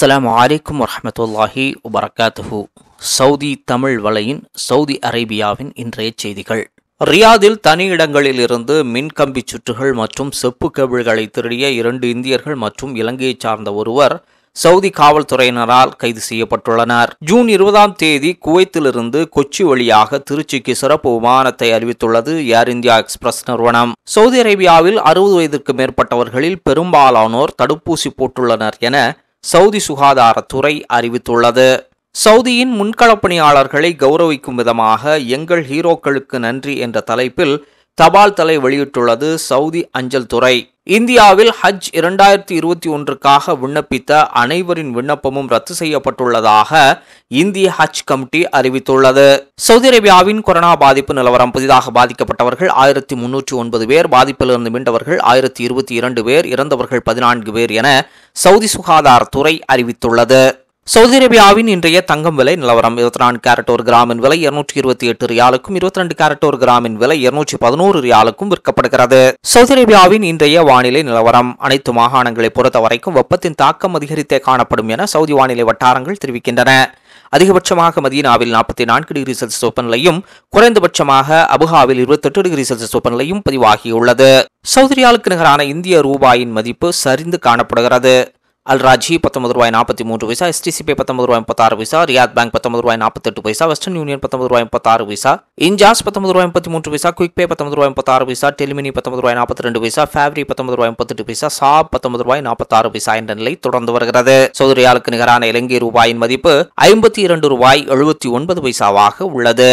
அஸ்லாம் வலைக்கும் வரமத்துல்லாஹி வபரகாத்துஹு சவுதி தமிழ் வலையின் சவுதி அரேபியாவின் இன்றைய செய்திகள் ரியாதில் தனி இடங்களில் இருந்து மின்கம்பி சுற்றுகள் மற்றும் செப்பு கேபிள்களை திருடிய இரண்டு இந்தியர்கள் மற்றும் இலங்கையைச் சார்ந்த ஒருவர் சவுதி காவல்துறையினரால் கைது செய்யப்பட்டுள்ளனர் ஜூன் இருபதாம் தேதி குவைத்திலிருந்து கொச்சி வழியாக திருச்சிக்கு சிறப்பு விமானத்தை அறிவித்துள்ளது ஏர் இந்தியா எக்ஸ்பிரஸ் நிறுவனம் சவுதி அரேபியாவில் அறுபது வயதிற்கு மேற்பட்டவர்களில் பெரும்பாலானோர் தடுப்பூசி போட்டுள்ளனர் என சவுதி சுகாதாரத்துறை அறிவித்துள்ளது சவுதியின் முன்களப்பணியாளர்களை கௌரவிக்கும் விதமாக எங்கள் ஹீரோக்களுக்கு நன்றி என்ற தலைப்பில் தபால் தலை வெளியிட்டுள்ளது சவுதி அஞ்சல் துறை இந்தியாவில் ஹஜ் இரண்டாயிரத்தி இருபத்தி ஒன்றுக்காக விண்ணப்பித்த அனைவரின் விண்ணப்பமும் ரத்து செய்யப்பட்டுள்ளதாக இந்திய ஹஜ் கமிட்டி அறிவித்துள்ளது சவுதி அரேபியாவின் கொரோனா பாதிப்பு நிலவரம் புதிதாக பாதிக்கப்பட்டவர்கள் ஆயிரத்தி முன்னூற்றி ஒன்பது பேர் பாதிப்பிலிருந்து மீண்டவர்கள் ஆயிரத்தி இருபத்தி இரண்டு பேர் இறந்தவர்கள் பதினான்கு பேர் என சவுதி சுகாதாரத்துறை அறிவித்துள்ளது சவுதி அரேபியாவின் இன்றைய தங்கம் விலை நிலவரம் இருபத்தி நான்கு கேரட் ஒரு கிராமின் விலை இருநூற்றி இருபத்தி எட்டு ரியாலுக்கும் இருபத்தி ரெண்டு கேரட் ஒரு கிராமின் விலை இருநூற்றி பதினோரு ரியாலுக்கும் விற்கப்படுகிறது சவுதி அரேபியாவின் இன்றைய வானிலை நிலவரம் அனைத்து மாகாணங்களை பொறுத்த வரைக்கும் வெப்பத்தின் தாக்கம் அதிகரித்தே காணப்படும் என சவுதி வானிலை வட்டாரங்கள் தெரிவிக்கின்றன அதிகபட்சமாக மதீனாவில் நாற்பத்தி நான்கு டிகிரி செல்சியஸ் வெப்பநிலையும் குறைந்தபட்சமாக அபுகாவில் இருபத்தெட்டு டிகிரி செல்சியஸ் வெப்பநிலையும் பதிவாகியுள்ளது சௌத்ரியாலுக்கு நிகரான இந்திய ரூபாயின் மதிப்பு சரிந்து காணப்படுகிறது அல்ராஜி பத்தொன்பது ரூபாய் நாற்பத்தி மூன்று பைசா எஸ்டிசிபி பத்தொன்பது ரூபாய் முப்பத்தாறு பைசா ரியாத் பேங்க் பத்தொன்பது ரூபாய் நாற்பத்தெட்டு பைசா வெஸ்டர்ன் யூனியன் பத்தொன்பது ரூபாய் முப்பத்தாறு பைசா இன்ஜாஸ் பத்தொன்பது ரூபாய் முப்பத்தி மூன்று பைசா குயிக் பே பத்தொன்பது ரூபாய் முப்பத்தாறு பைசா டெலிமினி பத்தொன்பது ரூபாய் நாற்பத்தி ரெண்டு பைசா ஃபேப்ரி பத்தொன்பது ரூபாய் முப்பத்தெட்டு பைசா சாப் பத்தொன்பது ரூபாய் நாற்பத்தாறு பைசா என்ற நிலை தொடர்ந்து வருகிறது சௌதரியாளுக்கு நிகரான இலங்கை ரூபாயின் மதிப்பு ஐம்பத்தி இரண்டு ரூபாய் எழுபத்தி ஒன்பது பைசாவாக உள்ளது